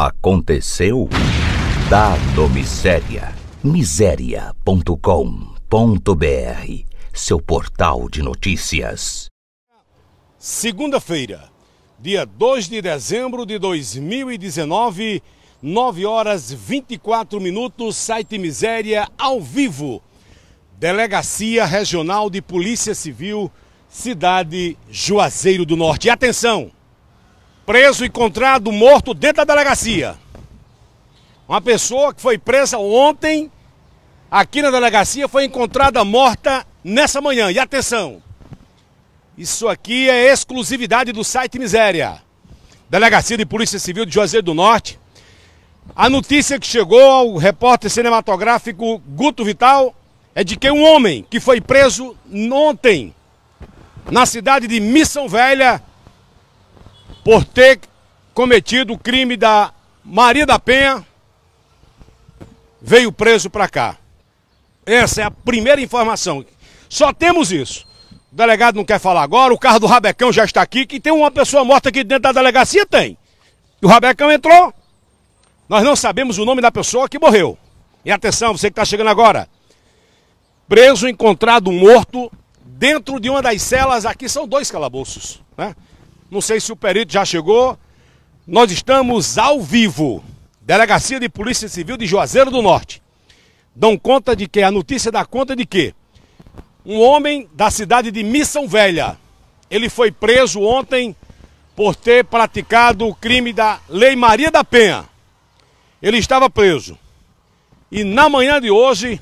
Aconteceu da Domisséria. Miséria.com.br Seu portal de notícias. Segunda-feira, dia 2 de dezembro de 2019, 9 horas 24 minutos, site Miséria ao vivo. Delegacia Regional de Polícia Civil, cidade Juazeiro do Norte. atenção! preso, encontrado morto dentro da delegacia. Uma pessoa que foi presa ontem, aqui na delegacia, foi encontrada morta nessa manhã. E atenção, isso aqui é exclusividade do site Miséria. Delegacia de Polícia Civil de Juazeiro do Norte. A notícia que chegou ao repórter cinematográfico Guto Vital é de que um homem que foi preso ontem na cidade de Missão Velha por ter cometido o crime da Maria da Penha, veio preso para cá. Essa é a primeira informação. Só temos isso. O delegado não quer falar agora, o carro do Rabecão já está aqui, que tem uma pessoa morta aqui dentro da delegacia, tem. E o Rabecão entrou. Nós não sabemos o nome da pessoa que morreu. E atenção, você que está chegando agora. Preso encontrado morto dentro de uma das celas, aqui são dois calabouços, né? Não sei se o perito já chegou. Nós estamos ao vivo. Delegacia de Polícia Civil de Juazeiro do Norte. Dão conta de que? A notícia dá conta de que um homem da cidade de Missão Velha. Ele foi preso ontem por ter praticado o crime da Lei Maria da Penha. Ele estava preso. E na manhã de hoje,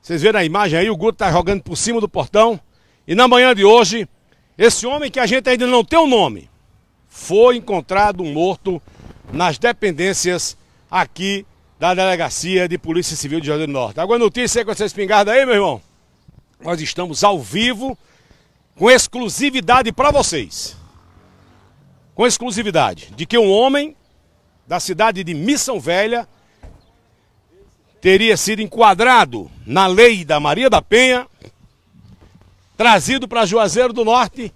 vocês viram a imagem aí, o Guto está jogando por cima do portão. E na manhã de hoje, esse homem que a gente ainda não tem o um nome foi encontrado morto nas dependências aqui da Delegacia de Polícia Civil de Jardim do Norte. Agora notícia com essa espingarda aí, meu irmão. Nós estamos ao vivo com exclusividade para vocês. Com exclusividade de que um homem da cidade de Missão Velha teria sido enquadrado na lei da Maria da Penha trazido para Juazeiro do Norte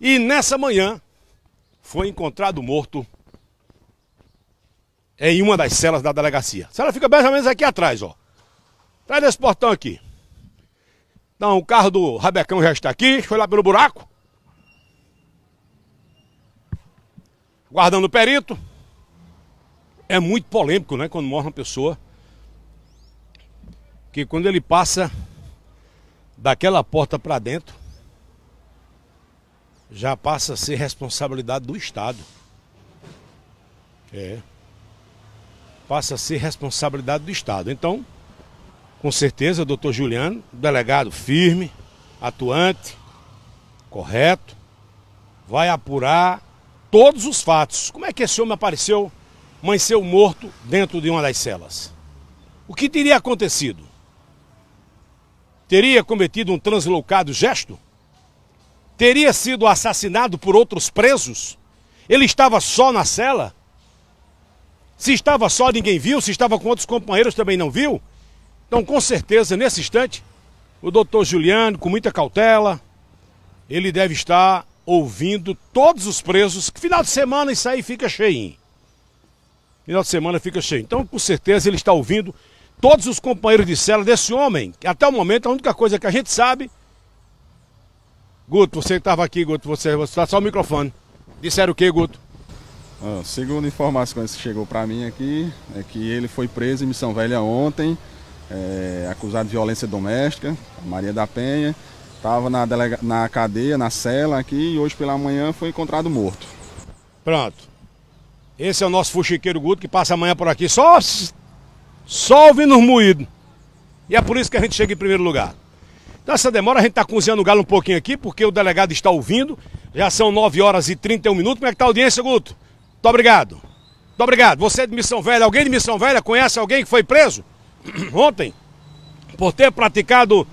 e nessa manhã foi encontrado morto em uma das celas da delegacia. A cela fica mais ou menos aqui atrás, ó. Atrás desse portão aqui. Então, o carro do Rabecão já está aqui, foi lá pelo buraco. Guardando o perito. É muito polêmico, né, quando morre uma pessoa. Que quando ele passa daquela porta para dentro já passa a ser responsabilidade do Estado. É. Passa a ser responsabilidade do Estado. Então, com certeza, doutor Juliano, delegado firme, atuante, correto, vai apurar todos os fatos. Como é que esse homem apareceu, amanheceu morto dentro de uma das celas? O que teria acontecido? teria cometido um translocado gesto? Teria sido assassinado por outros presos? Ele estava só na cela? Se estava só, ninguém viu. Se estava com outros companheiros, também não viu. Então, com certeza, nesse instante, o doutor Juliano, com muita cautela, ele deve estar ouvindo todos os presos, que final de semana isso aí fica cheio. Final de semana fica cheio. Então, com certeza, ele está ouvindo todos os companheiros de cela desse homem, que até o momento a única coisa que a gente sabe. Guto, você estava aqui, Guto, você está só o microfone. Disseram o que, Guto? Ah, segundo informações que chegou para mim aqui, é que ele foi preso em Missão Velha ontem, é, acusado de violência doméstica, Maria da Penha. Estava na, delega... na cadeia, na cela aqui, e hoje pela manhã foi encontrado morto. Pronto. Esse é o nosso fuxiqueiro Guto que passa amanhã por aqui só só ouvindo os moídos. E é por isso que a gente chega em primeiro lugar. Então essa demora, a gente está cozinhando o galo um pouquinho aqui, porque o delegado está ouvindo. Já são 9 horas e 31 minutos. Como é que está a audiência, Guto? Muito obrigado. Muito obrigado. Você é de Missão Velha. Alguém de Missão Velha conhece alguém que foi preso ontem por ter praticado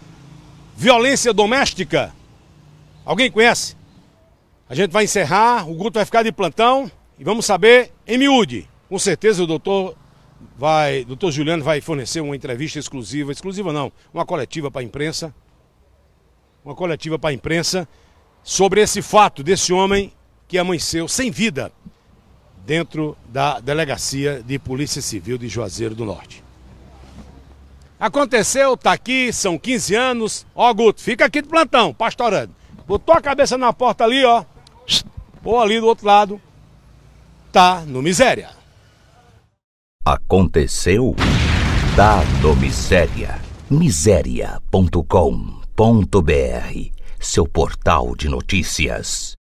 violência doméstica? Alguém conhece? A gente vai encerrar, o Guto vai ficar de plantão e vamos saber em miúde. Com certeza o doutor vai, doutor Juliano vai fornecer uma entrevista exclusiva, exclusiva não, uma coletiva para a imprensa, uma coletiva para a imprensa sobre esse fato desse homem que amanheceu sem vida dentro da delegacia de Polícia Civil de Juazeiro do Norte. Aconteceu, tá aqui, são 15 anos. Ó, Guto, fica aqui de plantão, pastorando. Botou a cabeça na porta ali, ó. Ou ali do outro lado, tá no miséria. Aconteceu da Miséria. Miséria.com.br, seu portal de notícias.